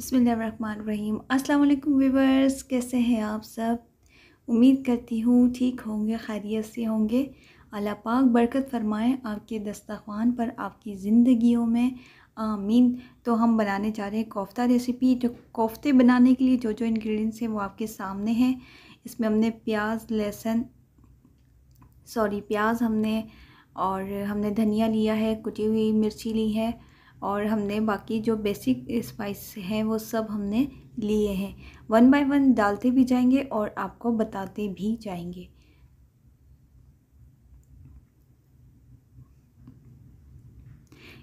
अस्सलाम वालेकुम व्यूवर्स कैसे हैं आप सब उम्मीद करती हूँ ठीक होंगे खैरियत से होंगे अल्लाह पाक बरकत फरमाएँ आपके दस्तरखान पर आपकी ज़िंदगियों में आमीन तो हम बनाने जा रहे हैं कोफ्ता रेसिपी जो तो कोफ्ते बनाने के लिए जो जो इंग्रेडिएंट्स हैं वो आपके सामने हैं इसमें हमने प्याज लहसुन सॉरी प्याज हमने और हमने धनिया लिया है कुटी हुई मिर्ची ली है और हमने बाकी जो बेसिक स्पाइस हैं वो सब हमने लिए हैं वन बाय वन डालते भी जाएंगे और आपको बताते भी जाएंगे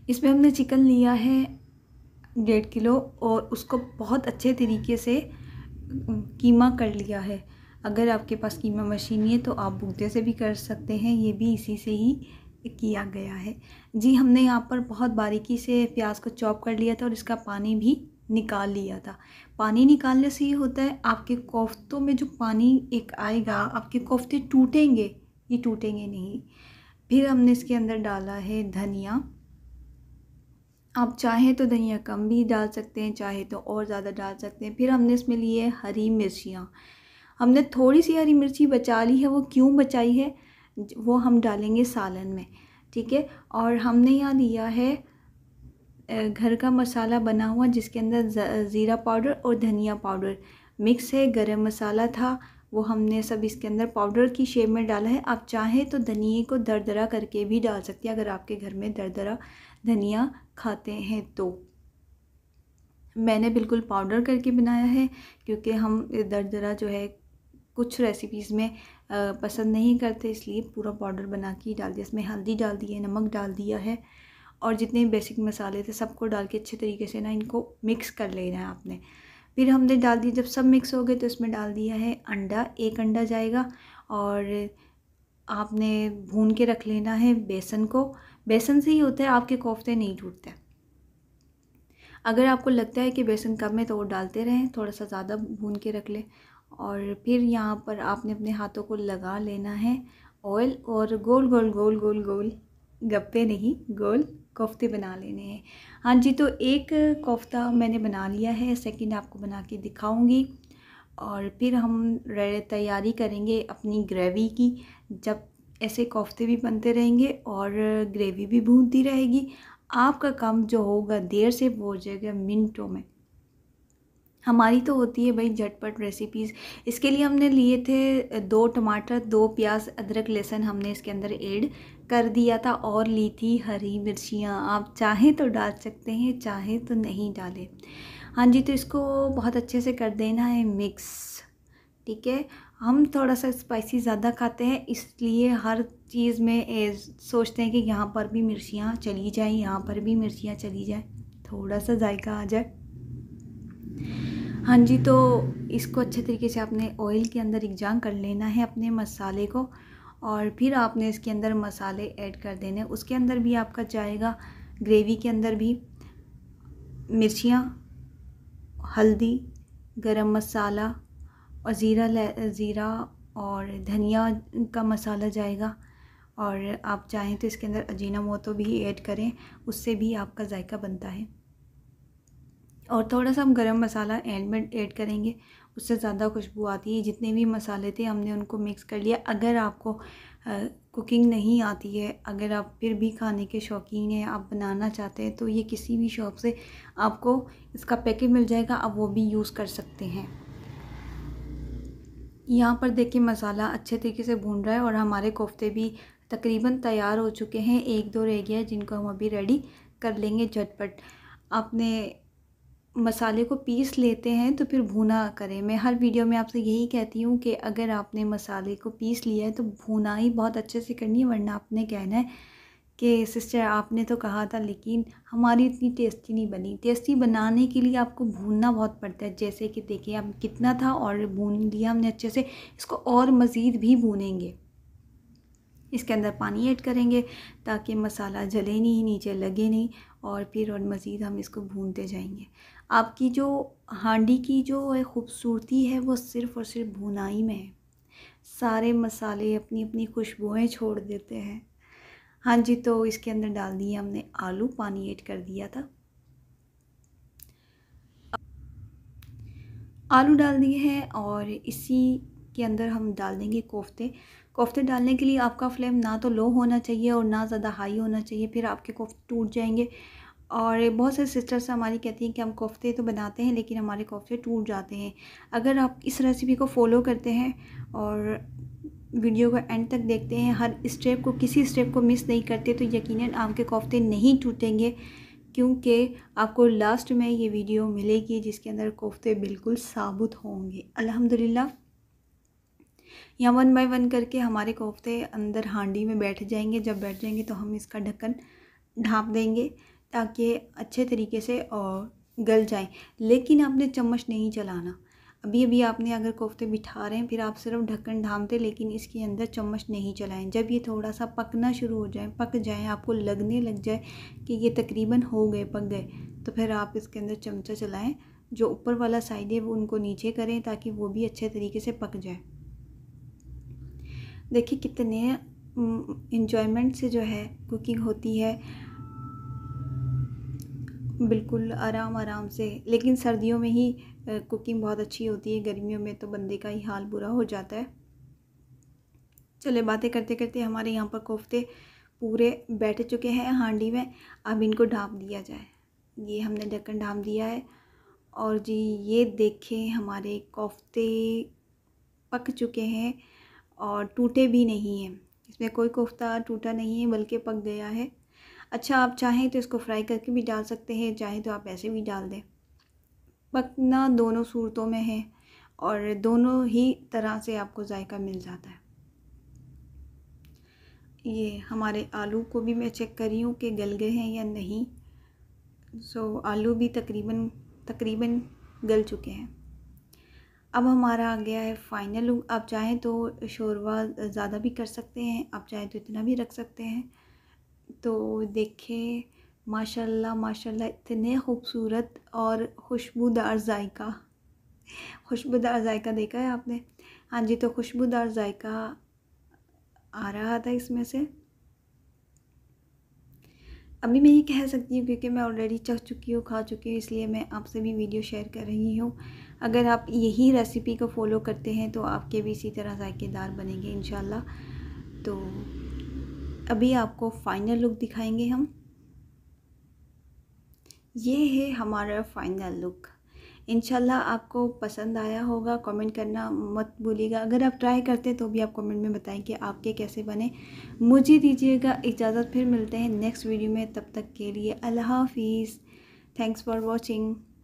इसमें हमने चिकन लिया है डेढ़ किलो और उसको बहुत अच्छे तरीके से कीमा कर लिया है अगर आपके पास कीमा मशीन है तो आप बुगदे से भी कर सकते हैं ये भी इसी से ही किया गया है जी हमने यहाँ पर बहुत बारीकी से प्याज को चॉप कर लिया था और इसका पानी भी निकाल लिया था पानी निकालने से ये होता है आपके कोफ्तों में जो पानी एक आएगा आपके कोफ्ते टूटेंगे ये टूटेंगे नहीं फिर हमने इसके अंदर डाला है धनिया आप चाहे तो धनिया कम भी डाल सकते हैं चाहे तो और ज़्यादा डाल सकते हैं फिर हमने इसमें लिए हरी मिर्चियाँ हमने थोड़ी सी हरी मिर्ची बचा ली है वो क्यों बचाई है वो हम डालेंगे सालन में ठीक है और हमने यहाँ लिया है घर का मसाला बना हुआ जिसके अंदर ज़ीरा पाउडर और धनिया पाउडर मिक्स है गरम मसाला था वो हमने सब इसके अंदर पाउडर की शेप में डाला है आप चाहें तो धनिए को दरदरा करके भी डाल सकते हैं अगर आपके घर में दरदरा धनिया खाते हैं तो मैंने बिल्कुल पाउडर करके बनाया है क्योंकि हम दरदरा जो है कुछ रेसिपीज़ में पसंद नहीं करते इसलिए पूरा पाउडर बना के ही डाल दिया इसमें हल्दी डाल दी है नमक डाल दिया है और जितने बेसिक मसाले थे सबको डाल के अच्छे तरीके से ना इनको मिक्स कर लेना है आपने फिर हमने डाल दिया जब सब मिक्स हो गए तो इसमें डाल दिया है अंडा एक अंडा जाएगा और आपने भून के रख लेना है बेसन को बेसन से ही होता है आपके कोफ्ते नहीं टूटते अगर आपको लगता है कि बेसन कम है तो वो डालते रहें थोड़ा सा ज़्यादा भून के रख लें और फिर यहाँ पर आपने अपने हाथों को लगा लेना है ऑयल और गोल गोल गोल गोल गोल गप्पे नहीं गोल कोफ्ते बना लेने हैं हाँ जी तो एक कोफ्ता मैंने बना लिया है सेकंड आपको बना के दिखाऊंगी और फिर हम तैयारी करेंगे अपनी ग्रेवी की जब ऐसे कोफ्ते भी बनते रहेंगे और ग्रेवी भी भूनती रहेगी आपका काम जो होगा देर से वो हो जाएगा मिनटों में हमारी तो होती है भाई झटपट रेसिपीज़ इसके लिए हमने लिए थे दो टमाटर दो प्याज अदरक लहसुन हमने इसके अंदर ऐड कर दिया था और ली थी हरी मिर्चियाँ आप चाहें तो डाल सकते हैं चाहें तो नहीं डालें हाँ जी तो इसको बहुत अच्छे से कर देना है मिक्स ठीक है हम थोड़ा सा स्पाइसी ज़्यादा खाते हैं इसलिए हर चीज़ में सोचते हैं कि यहाँ पर भी मिर्चियाँ चली जाएँ यहाँ पर भी मिर्चियाँ चली जाएँ थोड़ा सा जायका आ जाए हाँ जी तो इसको अच्छे तरीके से आपने ऑयल के अंदर एग्जाम कर लेना है अपने मसाले को और फिर आपने इसके अंदर मसाले ऐड कर देने उसके अंदर भी आपका जाएगा ग्रेवी के अंदर भी मिर्चियाँ हल्दी गरम मसाला और ज़ीरा ज़ीरा और धनिया का मसाला जाएगा और आप चाहें तो इसके अंदर अजीना मोतो भी ऐड करें उससे भी आपका जायका बनता है और थोड़ा सा हम गरम मसाला एंड में ऐड करेंगे उससे ज़्यादा खुशबू आती है जितने भी मसाले थे हमने उनको मिक्स कर लिया अगर आपको आ, कुकिंग नहीं आती है अगर आप फिर भी खाने के शौकीन हैं आप बनाना चाहते हैं तो ये किसी भी शॉप से आपको इसका पैकेट मिल जाएगा आप वो भी यूज़ कर सकते हैं यहाँ पर देखिए मसाला अच्छे तरीके से भून रहा है और हमारे कोफ्ते भी तकरीबन तैयार हो चुके हैं एक दो रह गया है जिनको हम अभी रेडी कर लेंगे झटपट आपने मसाले को पीस लेते हैं तो फिर भुना करें मैं हर वीडियो में आपसे यही कहती हूँ कि अगर आपने मसाले को पीस लिया है तो ही बहुत अच्छे से करनी है वरना आपने कहना है कि सिस्टर आपने तो कहा था लेकिन हमारी इतनी टेस्टी नहीं बनी टेस्टी बनाने के लिए आपको भूनना बहुत पड़ता है जैसे कि देखिए आप कितना था और भून लिया हमने अच्छे से इसको और मज़ीद भी भूनेंगे इसके अंदर पानी ऐड करेंगे ताकि मसाला जले नहीं नीचे लगे नहीं और फिर और मज़ीद हम इसको भूनते जाएंगे आपकी जो हांडी की जो है ख़ूबसूरती है वो सिर्फ़ और सिर्फ भुनाई में है सारे मसाले अपनी अपनी खुशबुएं छोड़ देते हैं हाँ जी तो इसके अंदर डाल दिए हमने आलू पानी ऐड कर दिया था आलू डाल दिए हैं और इसी के अंदर हम डाल देंगे कोफ्ते कोफ्ते डालने के लिए आपका फ्लेम ना तो लो होना चाहिए और ना ज़्यादा हाई होना चाहिए फिर आपके कोफ्ते टूट जाएंगे और बहुत सारे सिस्टर्स हमारी कहती हैं कि हम कोफ्ते तो बनाते हैं लेकिन हमारे कोफ्ते टूट जाते हैं अगर आप इस रेसिपी को फॉलो करते हैं और वीडियो को एंड तक देखते हैं हर स्टेप को किसी स्टेप को मिस नहीं करते तो यकीनन आपके कोफ्ते नहीं टूटेंगे क्योंकि आपको लास्ट में ये वीडियो मिलेगी जिसके अंदर कोफ्ते बिल्कुल साबुत होंगे अलहमदिल्ला या वन बाई वन करके हमारे कोफ्ते अंदर हांडी में बैठ जाएंगे जब बैठ जाएंगे तो हम इसका ढक्कन ढाँप देंगे ताकि अच्छे तरीके से और गल जाए लेकिन आपने चम्मच नहीं चलाना अभी अभी आपने अगर कोफ्ते बिठा रहे हैं फिर आप सिर्फ ढक्कन ढामते लेकिन इसके अंदर चम्मच नहीं चलाएं जब ये थोड़ा सा पकना शुरू हो जाए पक जाए आपको लगने लग जाए कि ये तकरीबन हो गए पक गए तो फिर आप इसके अंदर चमचा चलाएं जो ऊपर वाला साइड है वो उनको नीचे करें ताकि वो भी अच्छे तरीके से पक जाए देखिए कितने इन्जॉयमेंट से जो है कुकिंग होती है बिल्कुल आराम आराम से लेकिन सर्दियों में ही कुकिंग बहुत अच्छी होती है गर्मियों में तो बंदे का ही हाल बुरा हो जाता है चले बातें करते करते हमारे यहाँ पर कोफ्ते पूरे बैठ चुके हैं हांडी में अब इनको ढाँप दिया जाए ये हमने ढक्कन ढाँप दिया है और जी ये देखें हमारे कोफ्ते पक चुके हैं और टूटे भी नहीं हैं इसमें कोई कोफ्ता टूटा नहीं है बल्कि पक गया है अच्छा आप चाहें तो इसको फ्राई करके भी डाल सकते हैं चाहें तो आप ऐसे भी डाल दें पकना दोनों सूरतों में है और दोनों ही तरह से आपको जायका मिल जाता है ये हमारे आलू को भी मैं चेक करी हूँ कि गल गए हैं या नहीं सो आलू भी तकरीबन तकरीबन गल चुके हैं अब हमारा आ गया है फाइनल आप चाहें तो शोरबा ज़्यादा भी कर सकते हैं आप चाहें तो इतना भी रख सकते हैं तो देखें माशाल्लाह माशाल्लाह इतने ख़ूबसूरत और खुशबूदार जायका खुशबूदार जायका देखा है आपने हाँ जी तो खुशबूदार जायका आ रहा था इसमें से अभी मैं ये कह सकती हूँ क्योंकि मैं ऑलरेडी चख चुकी हूँ खा चुकी हूँ इसलिए मैं आपसे भी वीडियो शेयर कर रही हूँ अगर आप यही रेसिपी को फॉलो करते हैं तो आपके भी इसी तरह जायकेदार बनेंगे इन तो अभी आपको फाइनल लुक दिखाएंगे हम ये है हमारा फाइनल लुक इनशाला आपको पसंद आया होगा कमेंट करना मत भूलिएगा अगर आप ट्राई करते तो भी आप कमेंट में बताएं कि आपके कैसे बने मुझे दीजिएगा इजाज़त फिर मिलते हैं नेक्स्ट वीडियो में तब तक के लिए अल्लाह हाफिज़ थैंक्स फॉर वॉचिंग